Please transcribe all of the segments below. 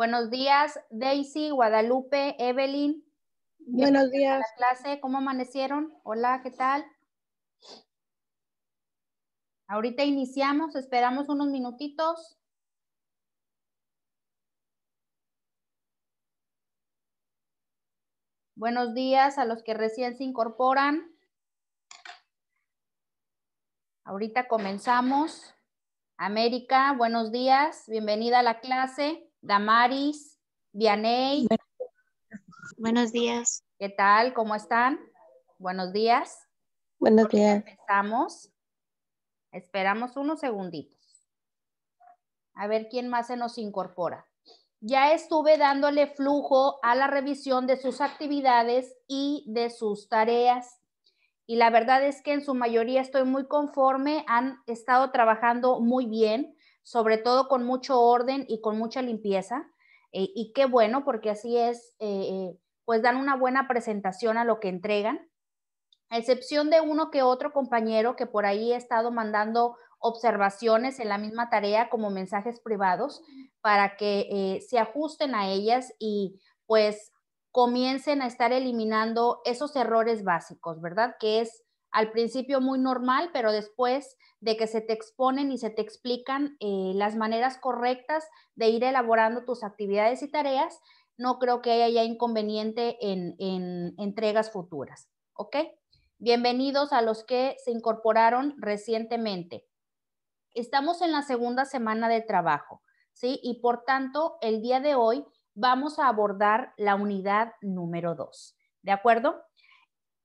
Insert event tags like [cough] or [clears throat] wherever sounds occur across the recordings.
Buenos días, Daisy, Guadalupe, Evelyn. Buenos días. clase, ¿cómo amanecieron? Hola, ¿qué tal? Ahorita iniciamos, esperamos unos minutitos. Buenos días a los que recién se incorporan. Ahorita comenzamos. América, buenos días, bienvenida a la clase. Damaris, Vianey. Buenos días. ¿Qué tal? ¿Cómo están? Buenos días. Buenos días. Empezamos. Esperamos unos segunditos. A ver quién más se nos incorpora. Ya estuve dándole flujo a la revisión de sus actividades y de sus tareas. Y la verdad es que en su mayoría estoy muy conforme, han estado trabajando muy bien sobre todo con mucho orden y con mucha limpieza. Eh, y qué bueno, porque así es, eh, pues dan una buena presentación a lo que entregan, a excepción de uno que otro compañero que por ahí he estado mandando observaciones en la misma tarea como mensajes privados para que eh, se ajusten a ellas y pues comiencen a estar eliminando esos errores básicos, ¿verdad? Que es al principio muy normal, pero después de que se te exponen y se te explican eh, las maneras correctas de ir elaborando tus actividades y tareas, no creo que haya inconveniente en, entregas futuras. ¿Ok? Bienvenidos a los que se incorporaron recientemente. Estamos en la segunda semana de trabajo, ¿sí? Y por tanto, el día de hoy vamos a abordar la unidad número dos, ¿De acuerdo?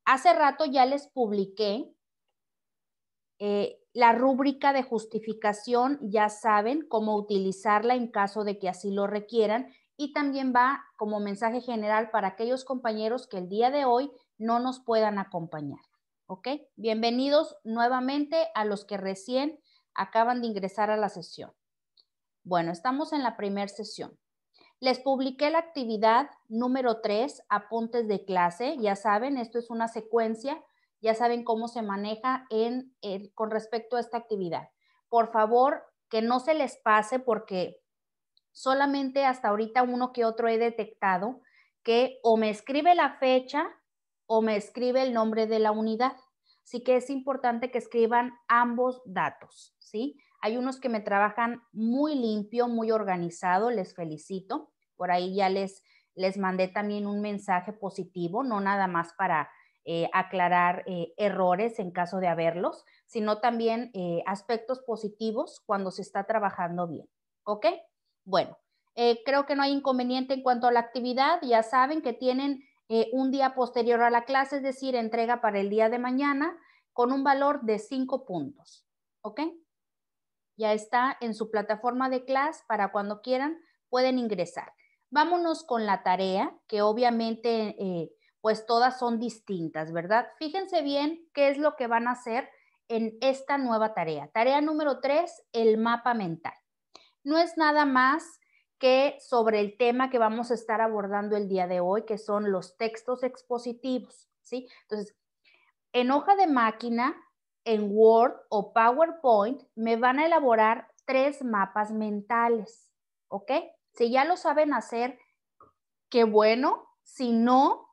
Hace rato ya les publiqué eh, la rúbrica de justificación, ya saben cómo utilizarla en caso de que así lo requieran. Y también va como mensaje general para aquellos compañeros que el día de hoy no nos puedan acompañar. ¿Ok? Bienvenidos nuevamente a los que recién acaban de ingresar a la sesión. Bueno, estamos en la primera sesión. Les publiqué la actividad número 3, apuntes de clase. Ya saben, esto es una secuencia. Ya saben cómo se maneja con respecto a esta actividad. Por favor, que no se les pase porque solamente hasta ahorita uno que otro he detectado que o me escribe la fecha o me escribe el nombre de la unidad. Así que es importante que escriban ambos datos, ¿sí? Hay unos que me trabajan muy limpio, muy organizado, les felicito. Por ahí ya les, les mandé también un mensaje positivo, no nada más para eh, aclarar eh, errores en caso de haberlos, sino también eh, aspectos positivos cuando se está trabajando bien. ¿Ok? Bueno, creo que no hay inconveniente en cuanto a la actividad. Ya saben que tienen un día posterior a la clase, es decir, entrega para el día de mañana con un valor de 5 puntos. ¿Ok? Ya está en su plataforma de clase para cuando quieran pueden ingresar. Vámonos con la tarea, que obviamente eh, pues todas son distintas, ¿verdad? Fíjense bien qué es lo que van a hacer en esta nueva tarea. Tarea número tres, el mapa mental. No es nada más que sobre el tema que vamos a estar abordando el día de hoy, que son los textos expositivos, ¿sí? Entonces, en hoja de máquina en Word o PowerPoint, me van a elaborar tres mapas mentales, ¿ok? Si ya lo saben hacer, qué bueno. Si no,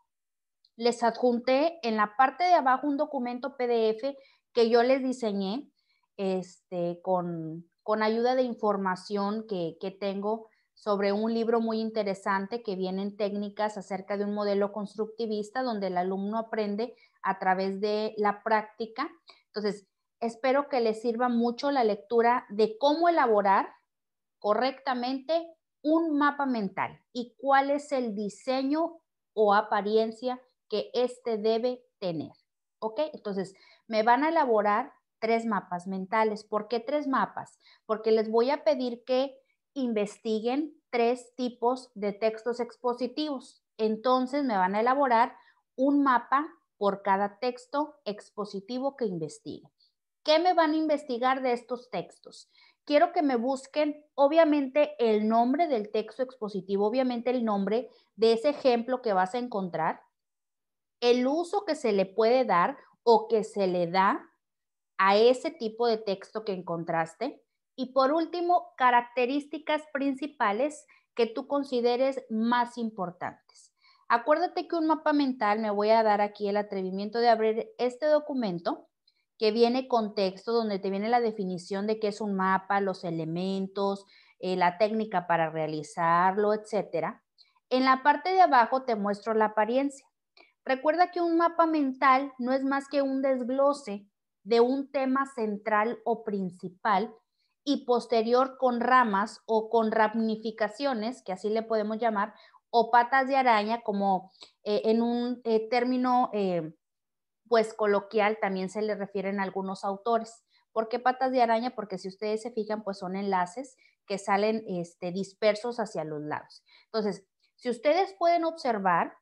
les adjunté en la parte de abajo un documento PDF que yo les diseñé este, con, ayuda de información que, tengo sobre un libro muy interesante que viene en técnicas acerca de un modelo constructivista donde el alumno aprende a través de la práctica entonces, espero que les sirva mucho la lectura de cómo elaborar correctamente un mapa mental y cuál es el diseño o apariencia que éste debe tener. ¿Ok? Entonces, me van a elaborar tres mapas mentales. ¿Por qué tres mapas? Porque les voy a pedir que investiguen tres tipos de textos expositivos. Entonces, me van a elaborar un mapa por cada texto expositivo que investigue. ¿Qué me van a investigar de estos textos? Quiero que me busquen, obviamente, el nombre del texto expositivo, obviamente el nombre de ese ejemplo que vas a encontrar, el uso que se le puede dar o que se le da a ese tipo de texto que encontraste. Y por último, características principales que tú consideres más importantes. Acuérdate que un mapa mental, me voy a dar aquí el atrevimiento de abrir este documento que viene con texto, donde te viene la definición de qué es un mapa, los elementos, eh, la técnica para realizarlo, etc. En la parte de abajo te muestro la apariencia. Recuerda que un mapa mental no es más que un desglose de un tema central o principal y posterior con ramas o con ramificaciones, que así le podemos llamar, o patas de araña, como eh, en un eh, término eh, pues coloquial también se le refieren algunos autores. ¿Por qué patas de araña? Porque si ustedes se fijan, pues son enlaces que salen este, dispersos hacia los lados. Entonces, si ustedes pueden observar,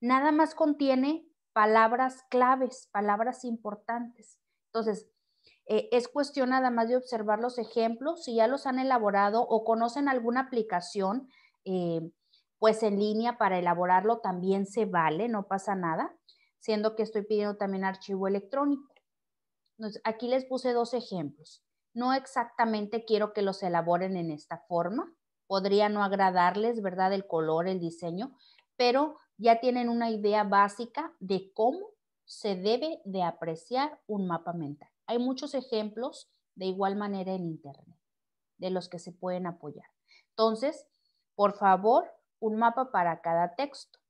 nada más contiene palabras claves, palabras importantes. Entonces, es cuestión nada más de observar los ejemplos, si ya los han elaborado o conocen alguna aplicación pues en línea para elaborarlo también se vale, no pasa nada, siendo que estoy pidiendo también archivo electrónico. Entonces, aquí les puse dos ejemplos. No exactamente quiero que los elaboren en esta forma, podría no agradarles, ¿verdad? El color, el diseño, pero ya tienen una idea básica de cómo se debe de apreciar un mapa mental. Hay muchos ejemplos de igual manera en Internet, de los que se pueden apoyar. Entonces, por favor, un mapa para cada texto.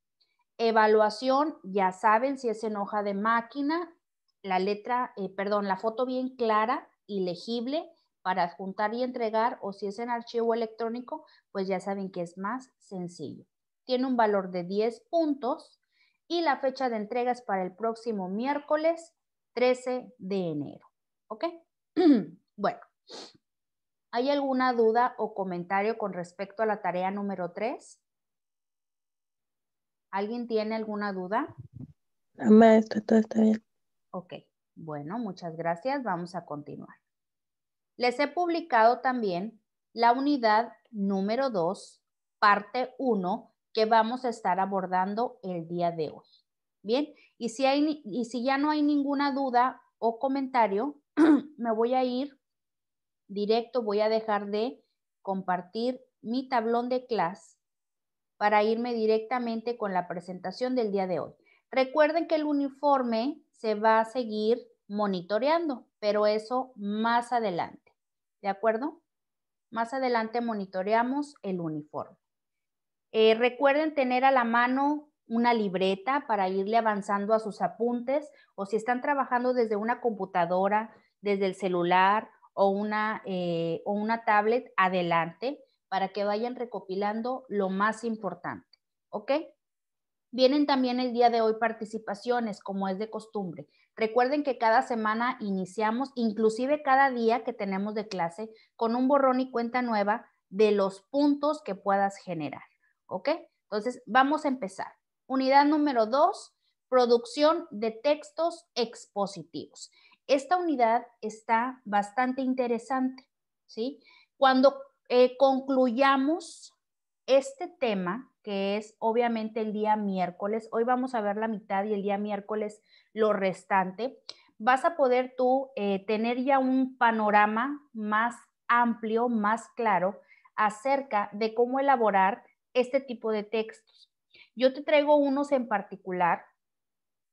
Evaluación, ya saben si es en hoja de máquina, la letra, eh, perdón, la foto bien clara y legible para adjuntar y entregar o si es en archivo electrónico, pues ya saben que es más sencillo. Tiene un valor de 10 puntos y la fecha de entrega es para el próximo miércoles 13 de enero. ¿Ok? [clears throat] bueno, ¿hay alguna duda o comentario con respecto a la tarea número 3? ¿Alguien tiene alguna duda? No, maestra, todo está bien. Ok, bueno, muchas gracias. Vamos a continuar. Les he publicado también la unidad número 2, parte 1, que vamos a estar abordando el día de hoy. Bien, y si, hay, y si ya no hay ninguna duda o comentario, [clears throat] me voy a ir directo, voy a dejar de compartir mi tablón de clase para irme directamente con la presentación del día de hoy. Recuerden que el uniforme se va a seguir monitoreando, pero eso más adelante. ¿De acuerdo? Más adelante monitoreamos el uniforme. Eh, recuerden tener a la mano una libreta para irle avanzando a sus apuntes o si están trabajando desde una computadora, desde el celular o eh, o una tablet, adelante para que vayan recopilando lo más importante. ¿Ok? Vienen también el día de hoy participaciones, como es de costumbre. Recuerden que cada semana iniciamos, inclusive cada día que tenemos de clase, con un borrón y cuenta nueva de los puntos que puedas generar. ¿Ok? Entonces, vamos a empezar. Unidad número dos, producción de textos expositivos. Esta unidad está bastante interesante, ¿sí? Cuando eh, concluyamos este tema, que es obviamente el día miércoles. Hoy vamos a ver la mitad y el día miércoles lo restante. Vas a poder tú eh, tener ya un panorama más amplio, más claro acerca de cómo elaborar este tipo de textos. Yo te traigo unos en particular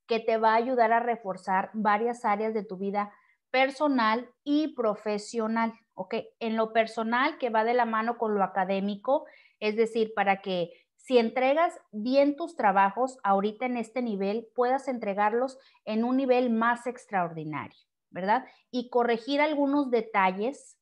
que te va a ayudar a reforzar varias áreas de tu vida personal y profesional, ¿ok? En lo personal que va de la mano con lo académico, es decir, para que si entregas bien tus trabajos ahorita en este nivel, puedas entregarlos en un nivel más extraordinario, ¿verdad? Y corregir algunos detalles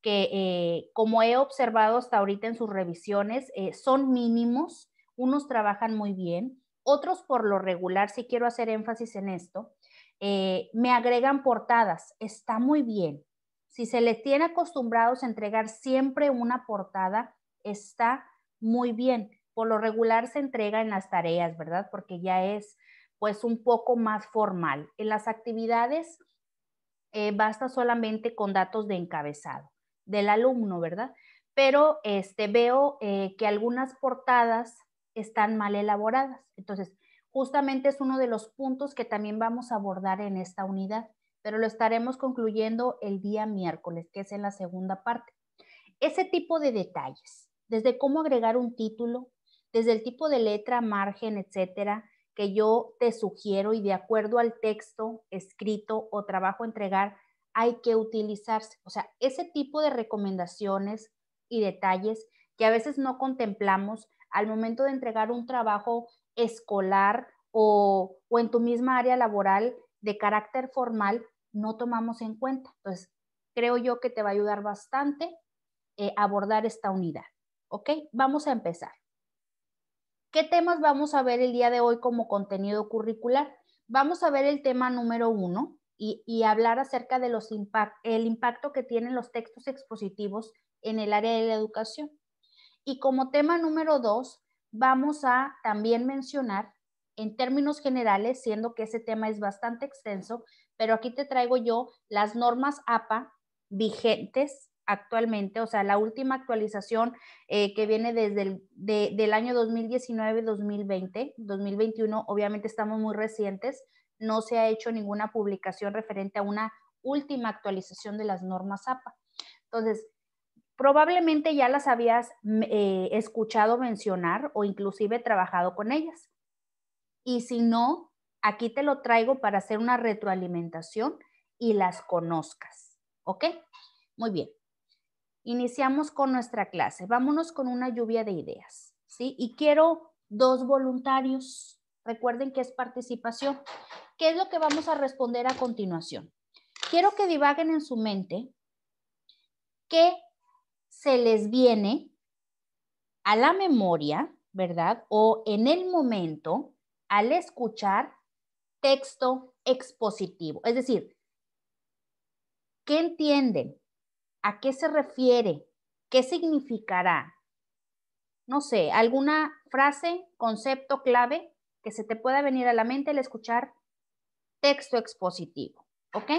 que, eh, como he observado hasta ahorita en sus revisiones, eh, son mínimos, unos trabajan muy bien, otros por lo regular, si quiero hacer énfasis en esto, eh, me agregan portadas, está muy bien. Si se les tiene acostumbrados a entregar siempre una portada, está muy bien. Por lo regular se entrega en las tareas, ¿verdad? Porque ya es pues un poco más formal. En las actividades eh, basta solamente con datos de encabezado del alumno, ¿verdad? Pero este, veo eh, que algunas portadas están mal elaboradas. Entonces, justamente es uno de los puntos que también vamos a abordar en esta unidad, pero lo estaremos concluyendo el día miércoles, que es en la segunda parte. Ese tipo de detalles, desde cómo agregar un título, desde el tipo de letra, margen, etcétera, que yo te sugiero y de acuerdo al texto escrito o trabajo entregar, hay que utilizarse. O sea, ese tipo de recomendaciones y detalles que a veces no contemplamos al momento de entregar un trabajo escolar o, en tu misma área laboral de carácter formal no tomamos en cuenta. Entonces, creo yo que te va a ayudar bastante eh, abordar esta unidad. ¿Ok? Vamos a empezar. ¿Qué temas vamos a ver el día de hoy como contenido curricular? Vamos a ver el tema número uno y, hablar acerca de los el impacto que tienen los textos expositivos en el área de la educación. Y como tema número dos, vamos a también mencionar en términos generales, siendo que ese tema es bastante extenso, pero aquí te traigo yo las normas APA vigentes actualmente, o sea, la última actualización eh, que viene desde el del año 2019-2020, 2021, obviamente estamos muy recientes, no se ha hecho ninguna publicación referente a una última actualización de las normas APA. Entonces, probablemente ya las habías mm, eh, escuchado mencionar o inclusive trabajado con ellas. Y si no, aquí te lo traigo para hacer una retroalimentación y las conozcas. ¿Ok? Muy bien. Iniciamos con nuestra clase. Vámonos con una lluvia de ideas. ¿Sí? Y quiero dos voluntarios. Recuerden que es participación. ¿Qué es lo que vamos a responder a continuación? Quiero que divaguen en su mente qué se les viene a la memoria, ¿verdad? O en el momento al escuchar texto expositivo. Es decir, ¿qué entienden? ¿A qué se refiere? ¿Qué significará? No sé, alguna frase, concepto clave que se te pueda venir a la mente al escuchar texto expositivo. ¿Ok?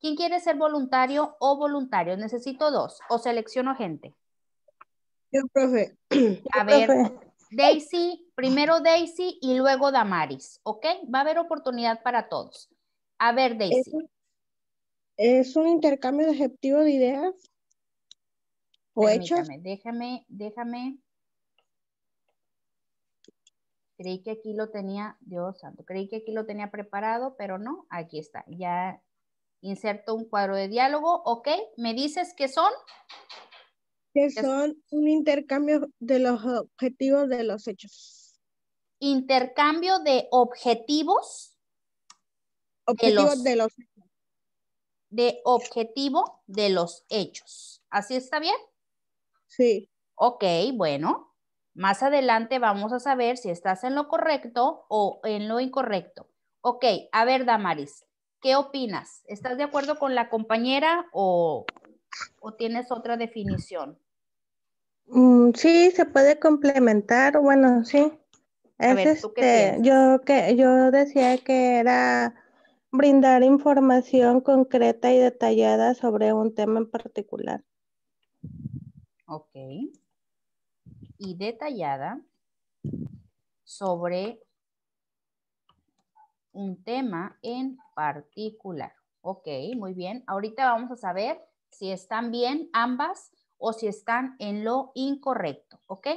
¿Quién quiere ser voluntario o voluntario? Necesito dos. ¿O selecciono gente? Yo, profe. [clears throat] A ver, Daisy, primero Daisy y luego Damaris, ¿ok? Va a haber oportunidad para todos. A ver, Daisy. ¿Es un, intercambio de objetivos, de ideas? ¿O hechos? Déjame, déjame. Creí que aquí lo tenía, Dios santo, creí que aquí lo tenía preparado, pero no, aquí está. Ya Inserto un cuadro de diálogo, ok. ¿Me dices qué son? Que son un intercambio de los objetivos de los hechos. Intercambio de objetivos. Objetivos de los, hechos. De objetivo de los hechos. ¿Así está bien? Sí. Ok, bueno. Más adelante vamos a saber si estás en lo correcto o en lo incorrecto. Ok, a ver, Damaris, ¿Qué opinas? ¿Estás de acuerdo con la compañera o, tienes otra definición? Mm, sí, se puede complementar, bueno, sí. Es, este, yo que yo decía que era brindar información concreta y detallada sobre un tema en particular. Ok. Y detallada sobre un tema en particular. Ok, muy bien. Ahorita vamos a saber si están bien ambas o si están en lo incorrecto. Ok,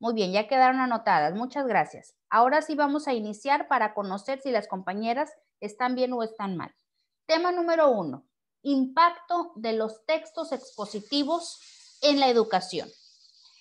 muy bien, ya quedaron anotadas. Muchas gracias. Ahora sí vamos a iniciar para conocer si las compañeras están bien o están mal. Tema número uno, impacto de los textos expositivos en la educación.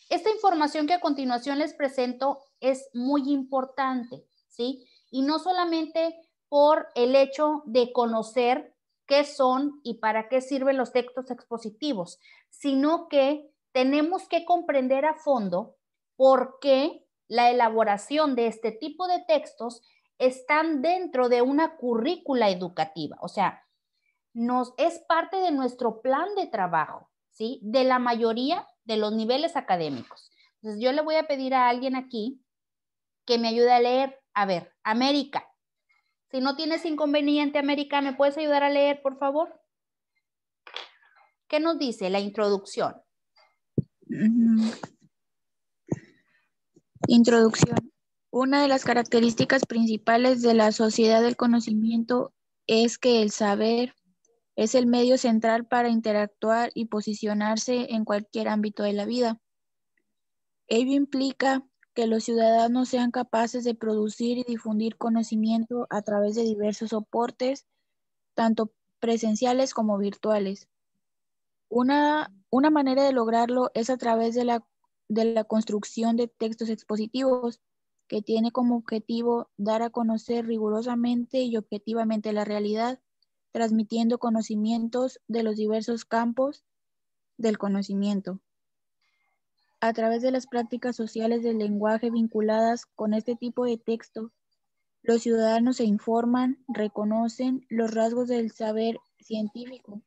Esta información que a continuación les presento es muy importante, ¿sí? y no solamente por el hecho de conocer qué son y para qué sirven los textos expositivos, sino que tenemos que comprender a fondo por qué la elaboración de este tipo de textos están dentro de una currícula educativa, o sea, nos es parte de nuestro plan de trabajo, ¿sí? De la mayoría de los niveles académicos. Entonces, yo le voy a pedir a alguien aquí que me ayude a leer a ver, América. Si no tienes inconveniente, América, ¿me puedes ayudar a leer, por favor? ¿Qué nos dice la introducción? Mm. Introducción. Una de las características principales de la sociedad del conocimiento es que el saber es el medio central para interactuar y posicionarse en cualquier ámbito de la vida. Ello implica que los ciudadanos sean capaces de producir y difundir conocimiento a través de diversos soportes, tanto presenciales como virtuales. Una, manera de lograrlo es a través de la construcción de textos expositivos, que tiene como objetivo dar a conocer rigurosamente y objetivamente la realidad, transmitiendo conocimientos de los diversos campos del conocimiento a través de las prácticas sociales del lenguaje vinculadas con este tipo de texto, los ciudadanos se informan, reconocen los rasgos del saber científico,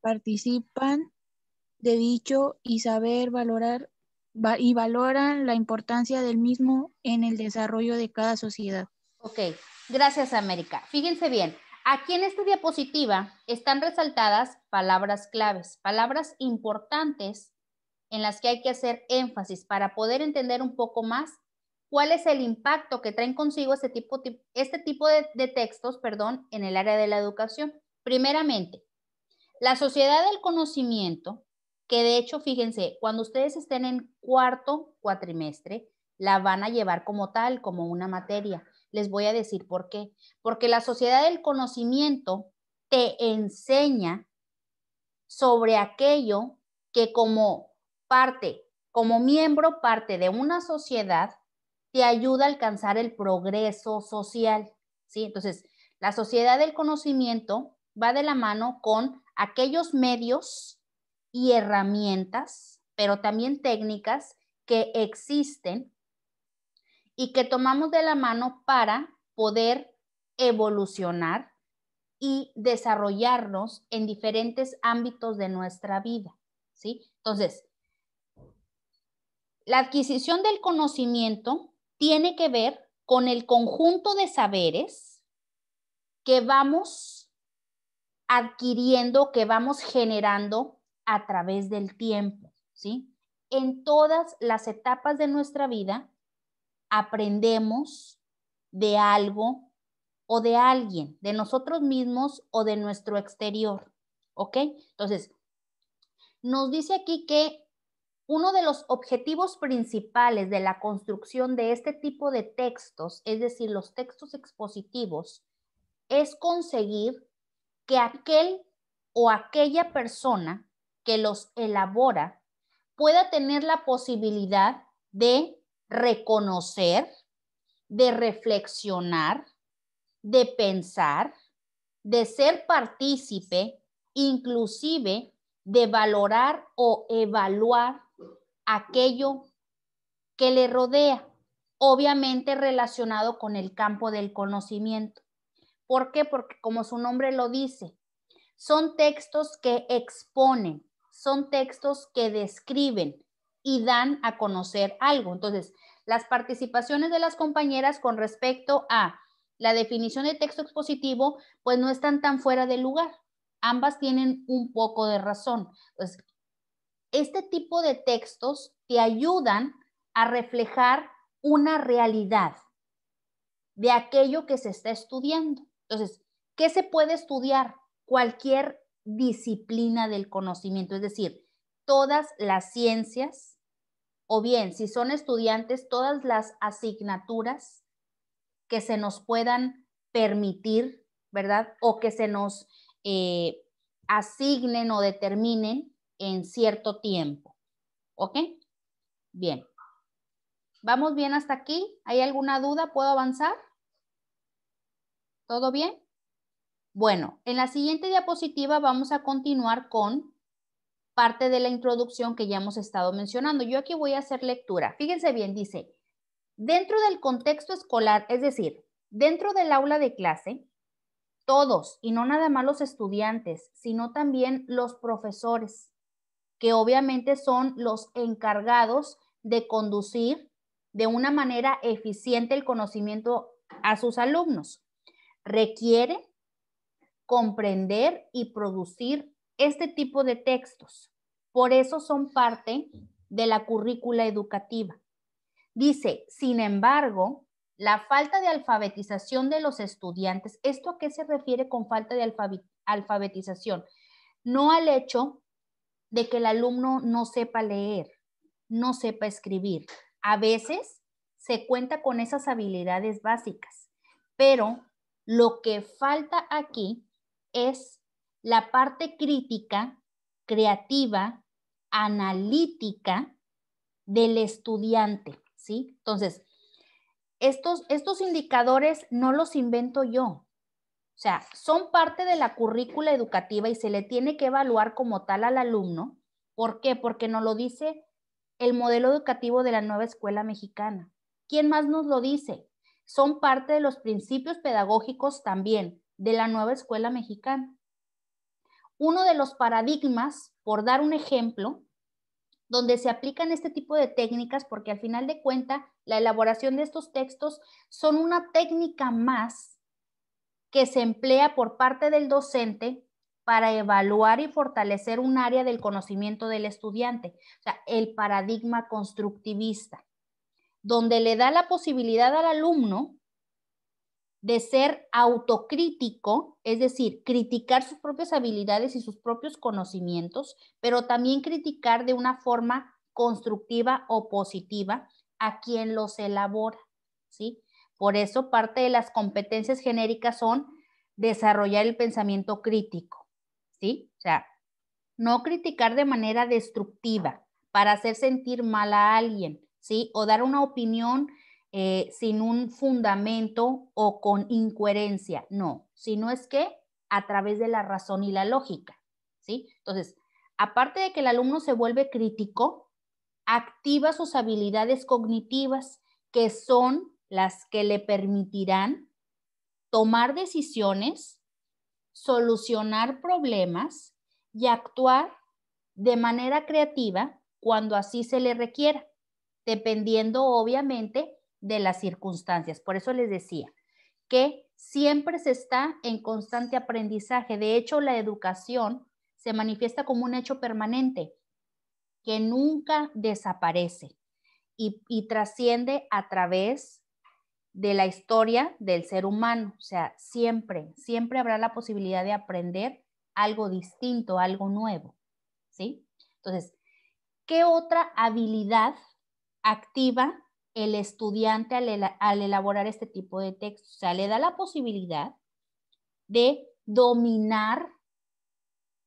participan de dicho y saber valorar y valoran la importancia del mismo en el desarrollo de cada sociedad. Ok, gracias América. Fíjense bien, aquí en esta diapositiva están resaltadas palabras claves, palabras importantes en las que hay que hacer énfasis para poder entender un poco más cuál es el impacto que traen consigo este tipo, este tipo de, de textos perdón, en el área de la educación. Primeramente, la sociedad del conocimiento, que de hecho, fíjense, cuando ustedes estén en cuarto cuatrimestre, la van a llevar como tal, como una materia. Les voy a decir por qué. Porque la sociedad del conocimiento te enseña sobre aquello que como parte, como miembro, parte de una sociedad, te ayuda a alcanzar el progreso social. ¿sí? Entonces, la sociedad del conocimiento va de la mano con aquellos medios y herramientas, pero también técnicas que existen y que tomamos de la mano para poder evolucionar y desarrollarnos en diferentes ámbitos de nuestra vida, ¿sí? Entonces, la adquisición del conocimiento tiene que ver con el conjunto de saberes que vamos adquiriendo, que vamos generando a través del tiempo, ¿sí? En todas las etapas de nuestra vida aprendemos de algo o de alguien, de nosotros mismos o de nuestro exterior, ¿ok? Entonces, nos dice aquí que uno de los objetivos principales de la construcción de este tipo de textos, es decir, los textos expositivos, es conseguir que aquel o aquella persona que los elabora pueda tener la posibilidad de reconocer, de reflexionar, de pensar, de ser partícipe, inclusive de valorar o evaluar aquello que le rodea, obviamente relacionado con el campo del conocimiento. ¿Por qué? Porque como su nombre lo dice, son textos que exponen, son textos que describen y dan a conocer algo. Entonces, las participaciones de las compañeras con respecto a la definición de texto expositivo, pues no están tan fuera de lugar. Ambas tienen un poco de razón. Pues este tipo de textos te ayudan a reflejar una realidad de aquello que se está estudiando. Entonces, ¿qué se puede estudiar? Cualquier disciplina del conocimiento, es decir, todas las ciencias, o bien, si son estudiantes, todas las asignaturas que se nos puedan permitir, ¿verdad? O que se nos eh, asignen o determinen en cierto tiempo. ¿Ok? Bien. ¿Vamos bien hasta aquí? ¿Hay alguna duda? ¿Puedo avanzar? ¿Todo bien? Bueno, en la siguiente diapositiva vamos a continuar con parte de la introducción que ya hemos estado mencionando. Yo aquí voy a hacer lectura. Fíjense bien, dice, dentro del contexto escolar, es decir, dentro del aula de clase, todos, y no nada más los estudiantes, sino también los profesores, que obviamente son los encargados de conducir de una manera eficiente el conocimiento a sus alumnos. Requiere comprender y producir este tipo de textos. Por eso son parte de la currícula educativa. Dice, sin embargo, la falta de alfabetización de los estudiantes, ¿esto a qué se refiere con falta de alfabetización? No al hecho de que el alumno no sepa leer, no sepa escribir. A veces se cuenta con esas habilidades básicas, pero lo que falta aquí es la parte crítica, creativa, analítica del estudiante, ¿sí? Entonces, estos, estos indicadores no los invento yo, o sea, son parte de la currícula educativa y se le tiene que evaluar como tal al alumno. ¿Por qué? Porque nos lo dice el modelo educativo de la nueva escuela mexicana. ¿Quién más nos lo dice? Son parte de los principios pedagógicos también de la nueva escuela mexicana. Uno de los paradigmas, por dar un ejemplo, donde se aplican este tipo de técnicas, porque al final de cuenta la elaboración de estos textos son una técnica más que se emplea por parte del docente para evaluar y fortalecer un área del conocimiento del estudiante, o sea, el paradigma constructivista, donde le da la posibilidad al alumno de ser autocrítico, es decir, criticar sus propias habilidades y sus propios conocimientos, pero también criticar de una forma constructiva o positiva a quien los elabora, ¿sí? Por eso parte de las competencias genéricas son desarrollar el pensamiento crítico, ¿sí? O sea, no criticar de manera destructiva para hacer sentir mal a alguien, ¿sí? O dar una opinión eh, sin un fundamento o con incoherencia, no, sino es que a través de la razón y la lógica, ¿sí? Entonces, aparte de que el alumno se vuelve crítico, activa sus habilidades cognitivas que son las que le permitirán tomar decisiones, solucionar problemas y actuar de manera creativa cuando así se le requiera, dependiendo obviamente de las circunstancias. Por eso les decía que siempre se está en constante aprendizaje. De hecho, la educación se manifiesta como un hecho permanente que nunca desaparece y, trasciende a través de la historia del ser humano. O sea, siempre, siempre habrá la posibilidad de aprender algo distinto, algo nuevo. ¿Sí? Entonces, ¿qué otra habilidad activa el estudiante al, elaborar este tipo de texto? O sea, le da la posibilidad de dominar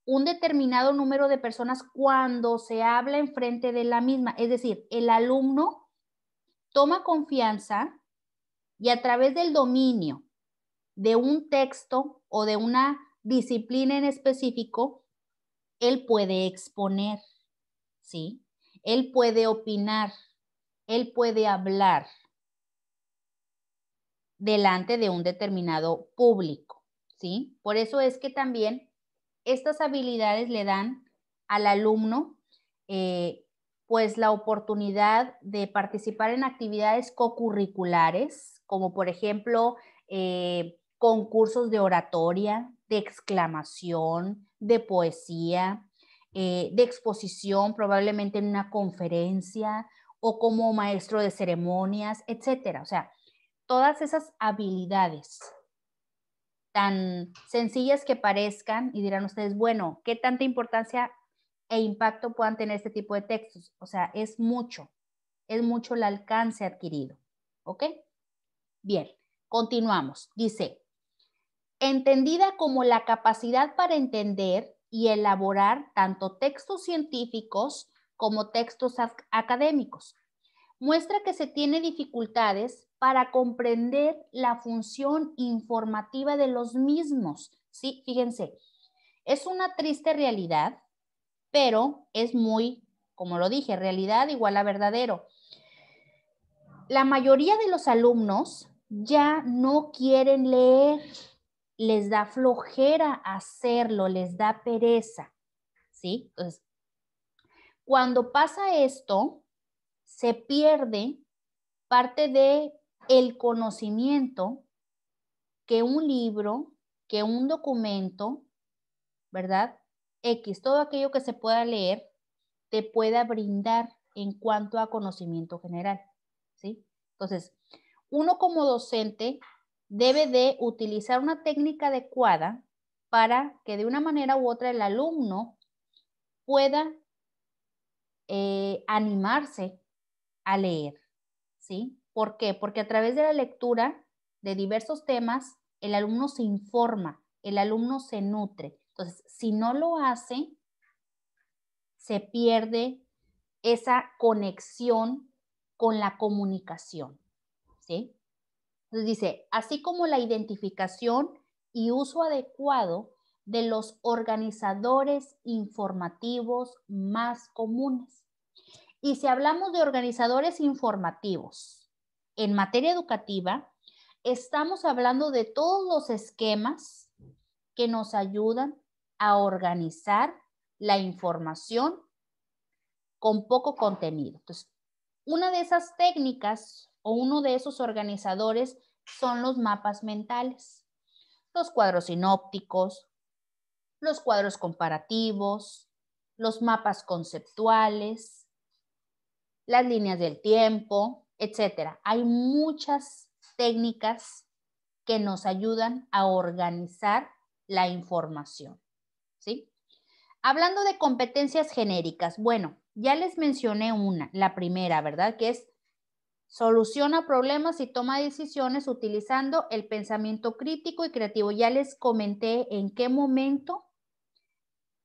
un determinado número de personas cuando se habla enfrente de la misma. Es decir, el alumno toma confianza y a través del dominio de un texto o de una disciplina en específico, él puede exponer, ¿sí? Él puede opinar, él puede hablar delante de un determinado público, ¿sí? Por eso es que también estas habilidades le dan al alumno eh, pues la oportunidad de participar en actividades cocurriculares, como por ejemplo eh, concursos de oratoria, de exclamación, de poesía, eh, de exposición, probablemente en una conferencia o como maestro de ceremonias, etcétera. O sea, todas esas habilidades tan sencillas que parezcan y dirán ustedes, bueno, ¿qué tanta importancia e impacto puedan tener este tipo de textos? O sea, es mucho, es mucho el alcance adquirido, ¿ok? Bien, continuamos. Dice, entendida como la capacidad para entender y elaborar tanto textos científicos como textos académicos. Muestra que se tiene dificultades para comprender la función informativa de los mismos. Sí, fíjense, es una triste realidad, pero es muy, como lo dije, realidad igual a verdadero. La mayoría de los alumnos ya no quieren leer, les da flojera hacerlo, les da pereza, ¿sí? Entonces, cuando pasa esto, se pierde parte de el conocimiento que un libro, que un documento, ¿verdad? X, todo aquello que se pueda leer, te pueda brindar en cuanto a conocimiento general, ¿sí? Entonces, uno como docente debe de utilizar una técnica adecuada para que de una manera u otra el alumno pueda eh, animarse a leer, ¿sí? ¿Por qué? Porque a través de la lectura de diversos temas, el alumno se informa, el alumno se nutre. Entonces, si no lo hace, se pierde esa conexión con la comunicación. Entonces dice, así como la identificación y uso adecuado de los organizadores informativos más comunes. Y si hablamos de organizadores informativos en materia educativa, estamos hablando de todos los esquemas que nos ayudan a organizar la información con poco contenido. Entonces, una de esas técnicas o uno de esos organizadores son los mapas mentales, los cuadros sinópticos, los cuadros comparativos, los mapas conceptuales, las líneas del tiempo, etc. Hay muchas técnicas que nos ayudan a organizar la información. ¿sí? Hablando de competencias genéricas, bueno, ya les mencioné una, la primera, ¿verdad? Que es Soluciona problemas y toma decisiones utilizando el pensamiento crítico y creativo. Ya les comenté en qué momento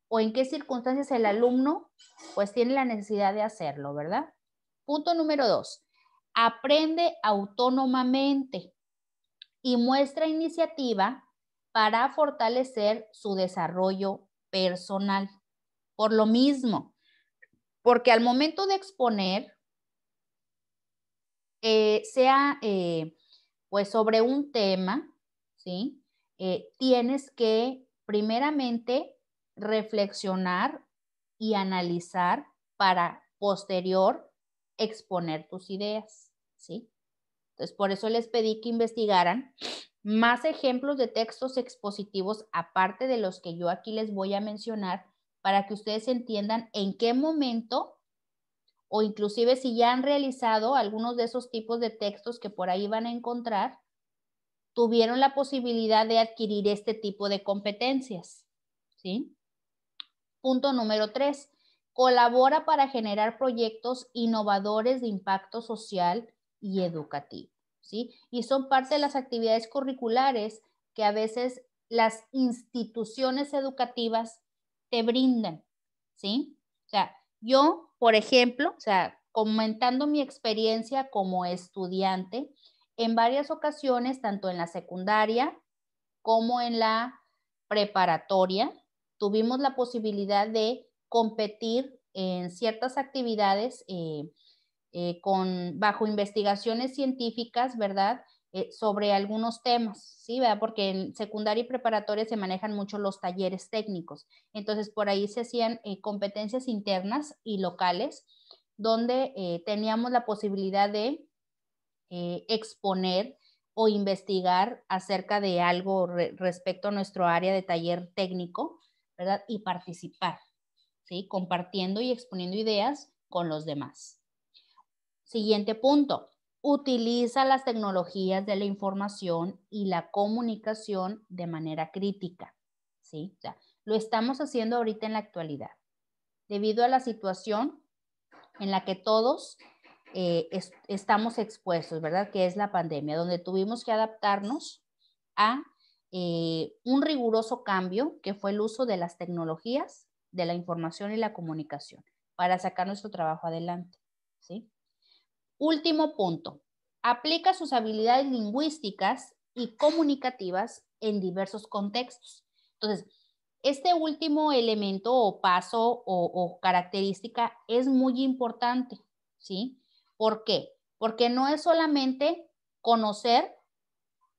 o en qué circunstancias el alumno pues tiene la necesidad de hacerlo, ¿verdad? Punto número dos, aprende autónomamente y muestra iniciativa para fortalecer su desarrollo personal. Por lo mismo, porque al momento de exponer, eh, sea eh, pues sobre un tema, ¿sí? Eh, tienes que primeramente reflexionar y analizar para posterior exponer tus ideas, ¿sí? Entonces, por eso les pedí que investigaran más ejemplos de textos expositivos aparte de los que yo aquí les voy a mencionar para que ustedes entiendan en qué momento o inclusive si ya han realizado algunos de esos tipos de textos que por ahí van a encontrar, tuvieron la posibilidad de adquirir este tipo de competencias. ¿sí? Punto número tres, colabora para generar proyectos innovadores de impacto social y educativo. ¿sí? Y son parte de las actividades curriculares que a veces las instituciones educativas te brindan. ¿sí? O sea, yo, por ejemplo, o sea, comentando mi experiencia como estudiante, en varias ocasiones, tanto en la secundaria como en la preparatoria, tuvimos la posibilidad de competir en ciertas actividades eh, eh, bajo investigaciones científicas, ¿verdad? Eh, sobre algunos temas, ¿sí? Porque en secundaria y preparatoria se manejan mucho los talleres técnicos. Entonces, por ahí se hacían eh, competencias internas y locales donde eh, teníamos la posibilidad de exponer o investigar acerca de algo respecto a nuestro área de taller técnico, ¿verdad? Y participar, ¿sí? Compartiendo y exponiendo ideas con los demás. Siguiente punto, utiliza las tecnologías de la información y la comunicación de manera crítica, ¿sí? lo estamos haciendo ahorita en la actualidad, debido a la situación en la que todos eh, estamos expuestos, ¿verdad? Que es la pandemia, donde tuvimos que adaptarnos a eh, un riguroso cambio que fue el uso de las tecnologías, de la información y la comunicación para sacar nuestro trabajo adelante, ¿sí? Último punto, aplica sus habilidades lingüísticas y comunicativas en diversos contextos. Entonces, este último elemento o paso o, característica es muy importante, ¿sí? ¿Por qué? Porque no es solamente conocer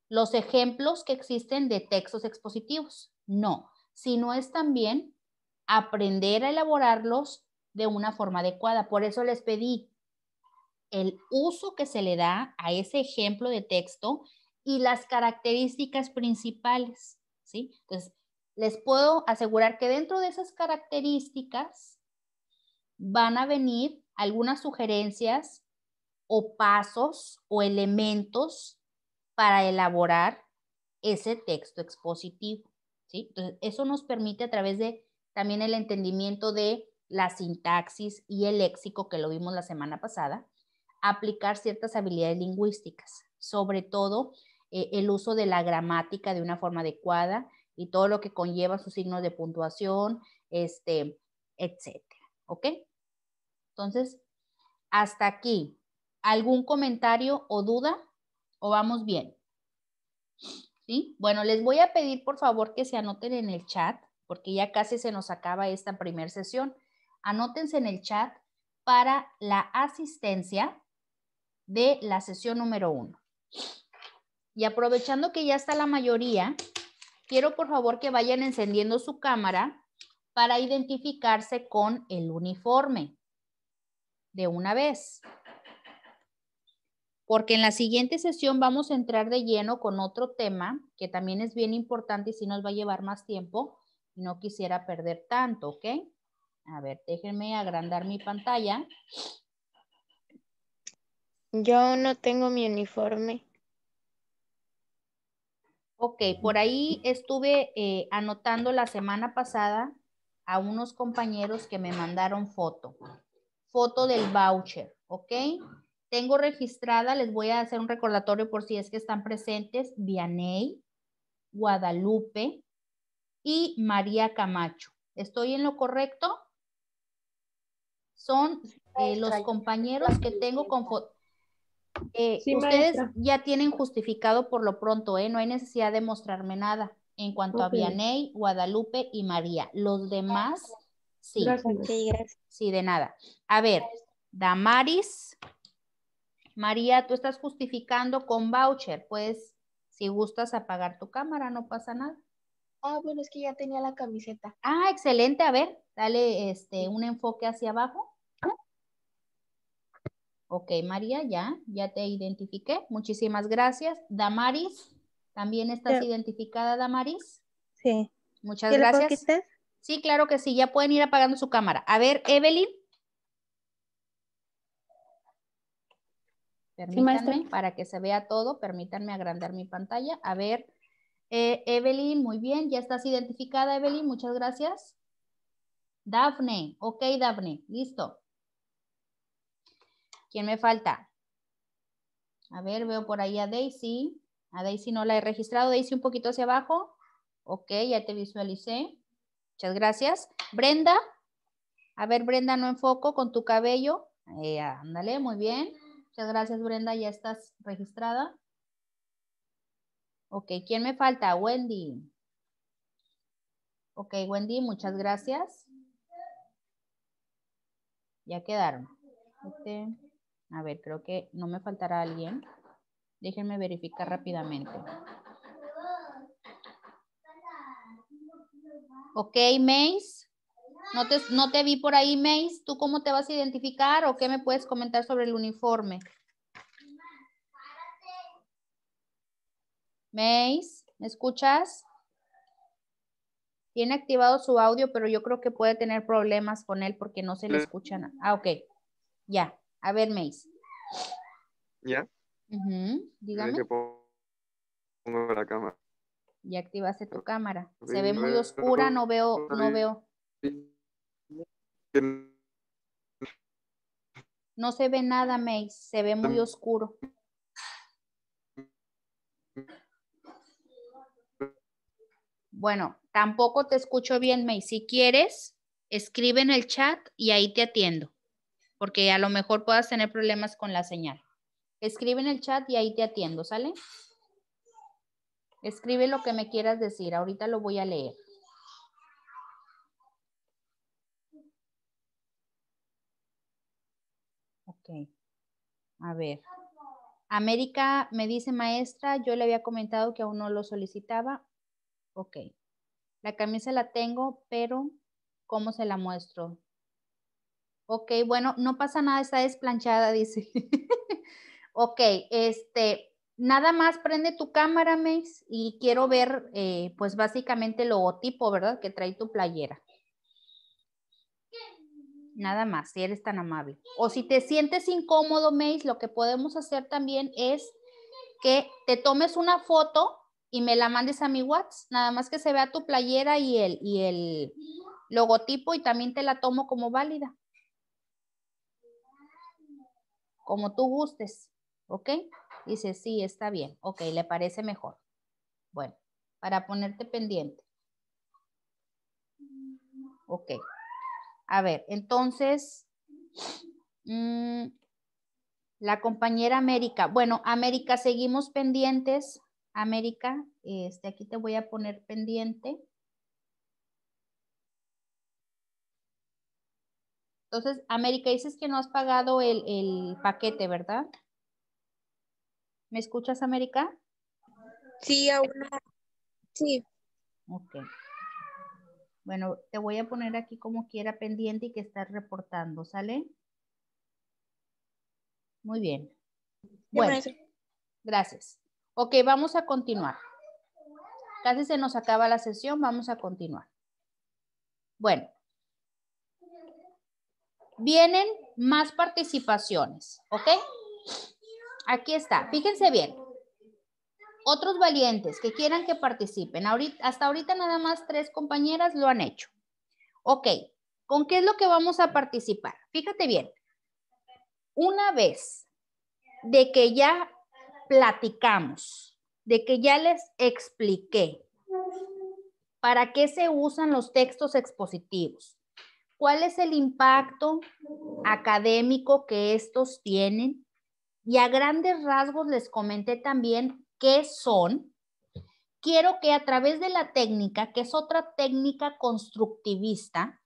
los ejemplos que existen de textos expositivos, no, sino es también aprender a elaborarlos de una forma adecuada. Por eso les pedí el uso que se le da a ese ejemplo de texto y las características principales, ¿sí? Entonces, les puedo asegurar que dentro de esas características van a venir algunas sugerencias o pasos o elementos para elaborar ese texto expositivo, ¿sí? Entonces, eso nos permite a través de también el entendimiento de la sintaxis y el léxico que lo vimos la semana pasada, aplicar ciertas habilidades lingüísticas, sobre todo eh, el uso de la gramática de una forma adecuada y todo lo que conlleva sus signos de puntuación, este, etcétera. ¿Ok? Entonces, hasta aquí. ¿Algún comentario o duda? ¿O vamos bien? ¿Sí? Bueno, les voy a pedir por favor que se anoten en el chat, porque ya casi se nos acaba esta primera sesión. Anótense en el chat para la asistencia de la sesión número uno. Y aprovechando que ya está la mayoría, quiero por favor que vayan encendiendo su cámara para identificarse con el uniforme de una vez. Porque en la siguiente sesión vamos a entrar de lleno con otro tema que también es bien importante y si nos va a llevar más tiempo. no quisiera perder tanto, ¿ok? A ver, déjenme agrandar mi pantalla yo no tengo mi uniforme. Ok, por ahí estuve eh, anotando la semana pasada a unos compañeros que me mandaron foto. Foto del voucher, ¿ok? Tengo registrada, les voy a hacer un recordatorio por si es que están presentes, Vianey, Guadalupe y María Camacho. ¿Estoy en lo correcto? Son eh, los compañeros que tengo con foto. Eh, ustedes ya tienen justificado por lo pronto, ¿eh? No hay necesidad de mostrarme nada en cuanto a Vianey, Guadalupe y María. Los demás, sí. Sí, de nada. A ver, Damaris. María, tú estás justificando con voucher. Pues, si gustas apagar tu cámara, no pasa nada. Ah, bueno, es que ya tenía la camiseta. Ah, excelente. A ver, dale este, un enfoque hacia abajo. Ok, María, ya, ya te identifiqué. Muchísimas gracias. Damaris, ¿también estás identificada, Damaris? Sí. Muchas gracias. Sí, claro que sí, ya pueden ir apagando su cámara. A ver, Evelyn. Permítanme, para que se vea todo, permítanme agrandar mi pantalla. A ver, eh, Evelyn, muy bien, ya estás identificada, Evelyn, muchas gracias. Dafne, ok, Dafne, listo. ¿Quién me falta? A ver, veo por ahí a Daisy. A Daisy no la he registrado. Daisy, un poquito hacia abajo. Ok, ya te visualicé. Muchas gracias. Brenda. A ver, Brenda, no enfoco con tu cabello. Eh, ándale, muy bien. Muchas gracias, Brenda. Ya estás registrada. Ok, ¿quién me falta? Wendy. Ok, Wendy, muchas gracias. Ya quedaron. Este... A ver, creo que no me faltará alguien. Déjenme verificar rápidamente. Ok, Mace. No te, no te vi por ahí, Mace. ¿Tú cómo te vas a identificar o qué me puedes comentar sobre el uniforme? Mace, ¿me escuchas? Tiene activado su audio, pero yo creo que puede tener problemas con él porque no se le escucha nada. Ah, ok. Ya. A ver, Mace. ¿Ya? Dígame. pongo la cámara. Ya activaste tu cámara. Se ve muy oscura, no veo, no veo. No se ve nada, Mace. Se ve muy oscuro. Bueno, tampoco te escucho bien, May. Si quieres, escribe en el chat y ahí te atiendo porque a lo mejor puedas tener problemas con la señal. Escribe en el chat y ahí te atiendo, ¿sale? Escribe lo que me quieras decir, ahorita lo voy a leer. Ok, a ver. América me dice maestra, yo le había comentado que aún no lo solicitaba. Ok, la camisa la tengo, pero ¿cómo se la muestro? Ok, bueno, no pasa nada, está desplanchada, dice. [laughs] ok, este, nada más prende tu cámara, Mace, y quiero ver, eh, pues básicamente el logotipo, ¿verdad? Que trae tu playera. Nada más, si eres tan amable. O si te sientes incómodo, Mace, lo que podemos hacer también es que te tomes una foto y me la mandes a mi WhatsApp. Nada más que se vea tu playera y el, y el logotipo y también te la tomo como válida. como tú gustes, ¿ok? Dice, sí, está bien, ok, le parece mejor. Bueno, para ponerte pendiente. Ok, a ver, entonces, mm, la compañera América, bueno, América, seguimos pendientes. América, este, aquí te voy a poner pendiente. Entonces, América, dices que no has pagado el, paquete, ¿verdad? ¿Me escuchas, América? Sí, aún Sí. Ok. Bueno, te voy a poner aquí como quiera pendiente y que estás reportando, ¿sale? Muy bien. Bueno, gracias. Ok, vamos a continuar. Casi se nos acaba la sesión, vamos a continuar. Bueno, vienen más participaciones, ¿ok? Aquí está, fíjense bien. Otros valientes que quieran que participen. Ahorita, hasta ahorita nada más tres compañeras lo han hecho. Ok, ¿con qué es lo que vamos a participar? Fíjate bien. Una vez de que ya platicamos, de que ya les expliqué para qué se usan los textos expositivos, cuál es el impacto académico que estos tienen y a grandes rasgos les comenté también qué son. Quiero que a través de la técnica, que es otra técnica constructivista,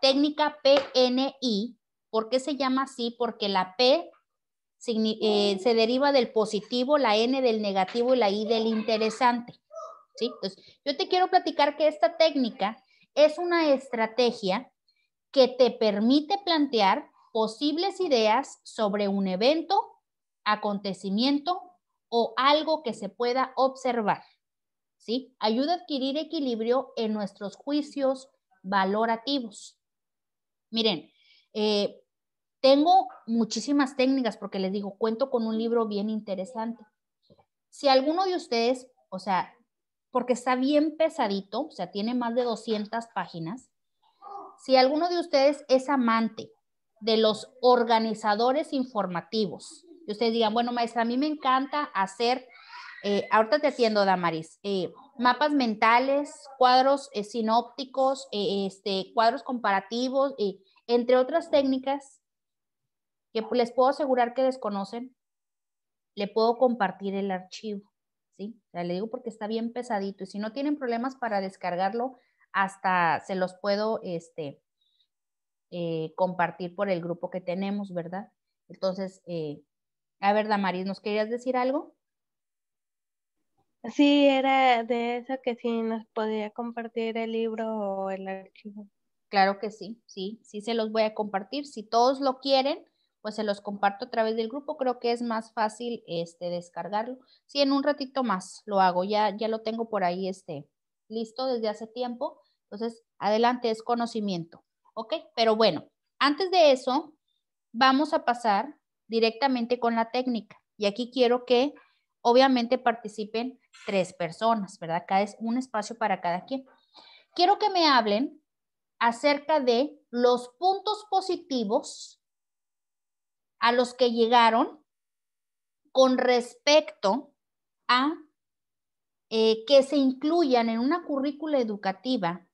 técnica PNI, ¿por qué se llama así? Porque la P eh, se deriva del positivo, la N del negativo y la I del interesante. ¿sí? Entonces, yo te quiero platicar que esta técnica es una estrategia que te permite plantear posibles ideas sobre un evento, acontecimiento o algo que se pueda observar. ¿Sí? Ayuda a adquirir equilibrio en nuestros juicios valorativos. Miren, eh, tengo muchísimas técnicas porque les digo, cuento con un libro bien interesante. Si alguno de ustedes, o sea, porque está bien pesadito, o sea, tiene más de 200 páginas, si alguno de ustedes es amante de los organizadores informativos, y ustedes digan, bueno, maestra, a mí me encanta hacer, eh, ahorita te atiendo, Damaris, eh, mapas mentales, cuadros eh, sinópticos, este, cuadros comparativos, entre otras técnicas que les puedo asegurar que desconocen, le puedo compartir el archivo, ¿sí? O sea, le digo porque está bien pesadito y si no tienen problemas para descargarlo, hasta se los puedo este, eh, compartir por el grupo que tenemos, ¿verdad? Entonces, eh, a ver, Damaris, ¿nos querías decir algo? Sí, era de eso que sí nos podía compartir el libro o el archivo. Claro que sí, sí, sí se los voy a compartir. Si todos lo quieren, pues se los comparto a través del grupo. Creo que es más fácil este, descargarlo. Sí, en un ratito más lo hago. Ya, ya lo tengo por ahí este, listo desde hace tiempo. Entonces, adelante es conocimiento. ¿Ok? Pero bueno, antes de eso, vamos a pasar directamente con la técnica. Y aquí quiero que obviamente participen tres personas, ¿verdad? Acá es un espacio para cada quien. Quiero que me hablen acerca de los puntos positivos a los que llegaron con respecto a eh, que se incluyan en una currícula educativa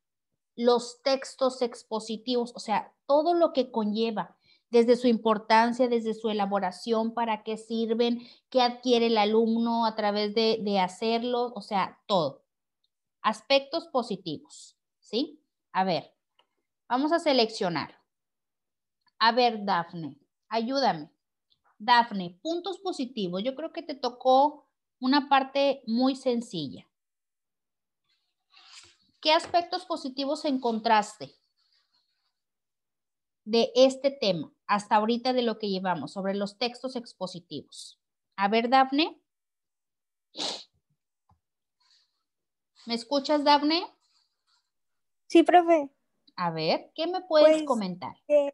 los textos expositivos, o sea, todo lo que conlleva, desde su importancia, desde su elaboración, para qué sirven, qué adquiere el alumno a través de, de hacerlo, o sea, todo. Aspectos positivos, ¿sí? A ver, vamos a seleccionar. A ver, Dafne, ayúdame. Dafne, puntos positivos. Yo creo que te tocó una parte muy sencilla. ¿Qué aspectos positivos encontraste de este tema hasta ahorita de lo que llevamos sobre los textos expositivos? A ver, Dafne. ¿Me escuchas, Dafne? Sí, profe. A ver, ¿qué me puedes pues, comentar? Eh,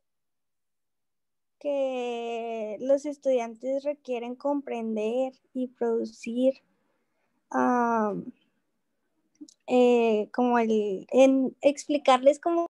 que los estudiantes requieren comprender y producir eh, como el en explicarles cómo